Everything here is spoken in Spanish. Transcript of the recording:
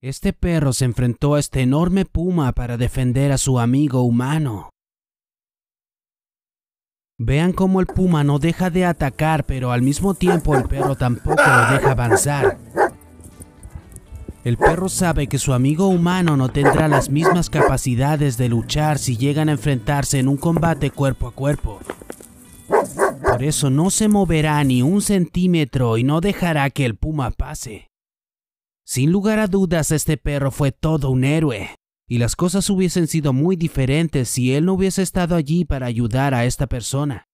Este perro se enfrentó a este enorme puma para defender a su amigo humano. Vean cómo el puma no deja de atacar, pero al mismo tiempo el perro tampoco lo deja avanzar. El perro sabe que su amigo humano no tendrá las mismas capacidades de luchar si llegan a enfrentarse en un combate cuerpo a cuerpo. Por eso no se moverá ni un centímetro y no dejará que el puma pase. Sin lugar a dudas, este perro fue todo un héroe, y las cosas hubiesen sido muy diferentes si él no hubiese estado allí para ayudar a esta persona.